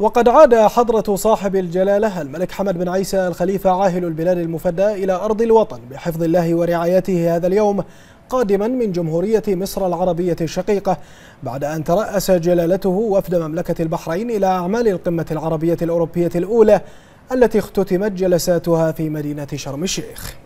وقد عاد حضرة صاحب الجلالة الملك حمد بن عيسى الخليفة عاهل البلاد المفدى إلى أرض الوطن بحفظ الله ورعايته هذا اليوم قادما من جمهورية مصر العربية الشقيقة بعد أن ترأس جلالته وفد مملكة البحرين إلى أعمال القمة العربية الأوروبية الأولى التي اختتمت جلساتها في مدينة شرم الشيخ